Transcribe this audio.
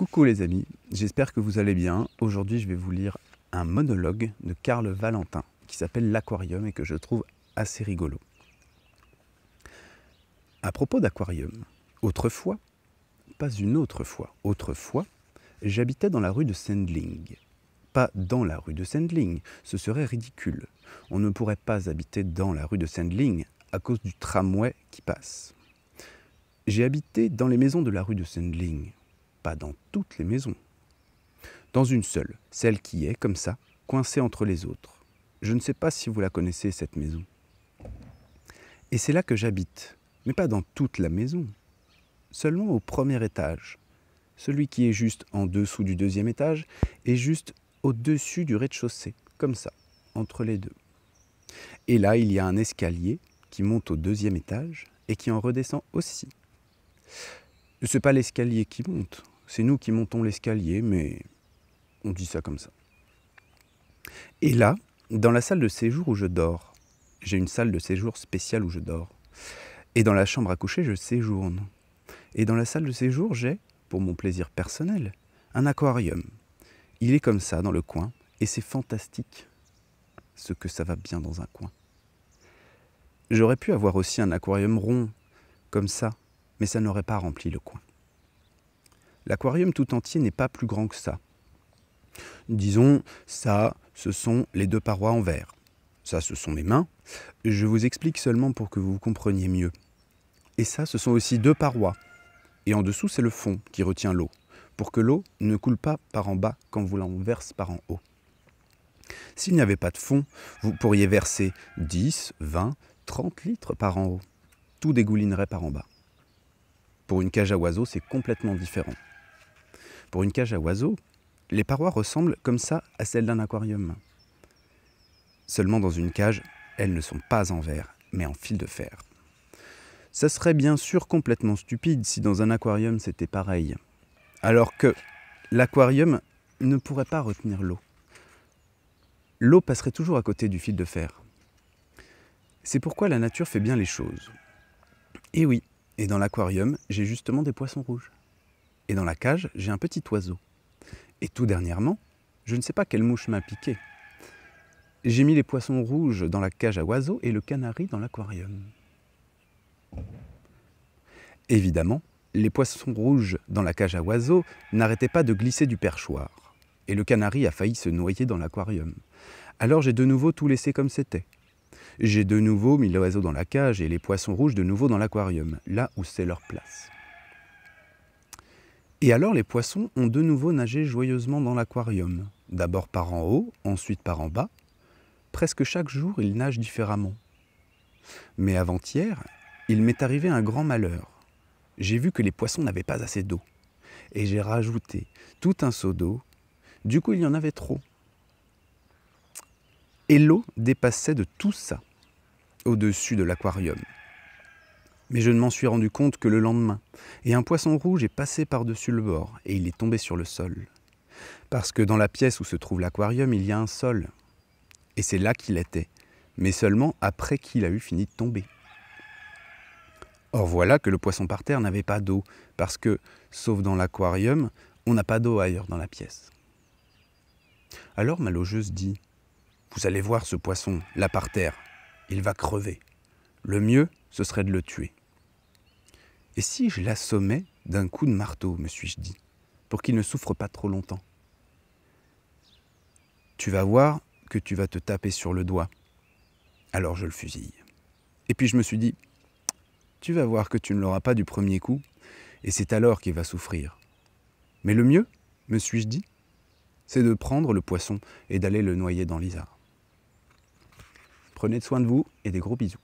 Coucou les amis, j'espère que vous allez bien. Aujourd'hui je vais vous lire un monologue de Karl Valentin qui s'appelle L'Aquarium et que je trouve assez rigolo. À propos d'aquarium, autrefois, pas une autre fois, autrefois, j'habitais dans la rue de Sendling. Pas dans la rue de Sendling, ce serait ridicule. On ne pourrait pas habiter dans la rue de Sendling à cause du tramway qui passe. J'ai habité dans les maisons de la rue de Sendling, pas dans toutes les maisons. Dans une seule, celle qui est, comme ça, coincée entre les autres. Je ne sais pas si vous la connaissez, cette maison. Et c'est là que j'habite, mais pas dans toute la maison, seulement au premier étage. Celui qui est juste en dessous du deuxième étage et juste au-dessus du rez-de-chaussée, comme ça, entre les deux. Et là, il y a un escalier qui monte au deuxième étage et qui en redescend aussi. Ce n'est pas l'escalier qui monte, c'est nous qui montons l'escalier, mais on dit ça comme ça. Et là, dans la salle de séjour où je dors, j'ai une salle de séjour spéciale où je dors, et dans la chambre à coucher, je séjourne. Et dans la salle de séjour, j'ai, pour mon plaisir personnel, un aquarium. Il est comme ça, dans le coin, et c'est fantastique ce que ça va bien dans un coin. J'aurais pu avoir aussi un aquarium rond, comme ça, mais ça n'aurait pas rempli le coin. L'aquarium tout entier n'est pas plus grand que ça. Disons, ça, ce sont les deux parois en verre. Ça, ce sont les mains. Je vous explique seulement pour que vous compreniez mieux. Et ça, ce sont aussi deux parois. Et en dessous, c'est le fond qui retient l'eau, pour que l'eau ne coule pas par en bas quand vous l'en versez par en haut. S'il n'y avait pas de fond, vous pourriez verser 10, 20, 30 litres par en haut. Tout dégoulinerait par en bas. Pour une cage à oiseaux, c'est complètement différent. Pour une cage à oiseaux, les parois ressemblent comme ça à celles d'un aquarium. Seulement dans une cage, elles ne sont pas en verre, mais en fil de fer. Ça serait bien sûr complètement stupide si dans un aquarium c'était pareil. Alors que l'aquarium ne pourrait pas retenir l'eau. L'eau passerait toujours à côté du fil de fer. C'est pourquoi la nature fait bien les choses. Et oui, et dans l'aquarium, j'ai justement des poissons rouges. Et dans la cage, j'ai un petit oiseau. Et tout dernièrement, je ne sais pas quelle mouche m'a piqué. J'ai mis les poissons rouges dans la cage à oiseaux et le canari dans l'aquarium. Évidemment, les poissons rouges dans la cage à oiseaux n'arrêtaient pas de glisser du perchoir, et le canari a failli se noyer dans l'aquarium. Alors j'ai de nouveau tout laissé comme c'était, j'ai de nouveau mis l'oiseau dans la cage et les poissons rouges de nouveau dans l'aquarium, là où c'est leur place. Et alors les poissons ont de nouveau nagé joyeusement dans l'aquarium, d'abord par en haut, ensuite par en bas. Presque chaque jour, ils nagent différemment. Mais avant-hier, il m'est arrivé un grand malheur. J'ai vu que les poissons n'avaient pas assez d'eau. Et j'ai rajouté tout un seau d'eau. Du coup, il y en avait trop et l'eau dépassait de tout ça, au-dessus de l'aquarium. Mais je ne m'en suis rendu compte que le lendemain, et un poisson rouge est passé par-dessus le bord, et il est tombé sur le sol. Parce que dans la pièce où se trouve l'aquarium, il y a un sol. Et c'est là qu'il était, mais seulement après qu'il a eu fini de tomber. Or voilà que le poisson par terre n'avait pas d'eau, parce que, sauf dans l'aquarium, on n'a pas d'eau ailleurs dans la pièce. Alors ma logeuse dit vous allez voir ce poisson, là par terre. Il va crever. Le mieux, ce serait de le tuer. Et si je l'assommais d'un coup de marteau, me suis-je dit, pour qu'il ne souffre pas trop longtemps Tu vas voir que tu vas te taper sur le doigt. Alors je le fusille. Et puis je me suis dit, tu vas voir que tu ne l'auras pas du premier coup, et c'est alors qu'il va souffrir. Mais le mieux, me suis-je dit, c'est de prendre le poisson et d'aller le noyer dans l'isard. Prenez soin de vous et des gros bisous.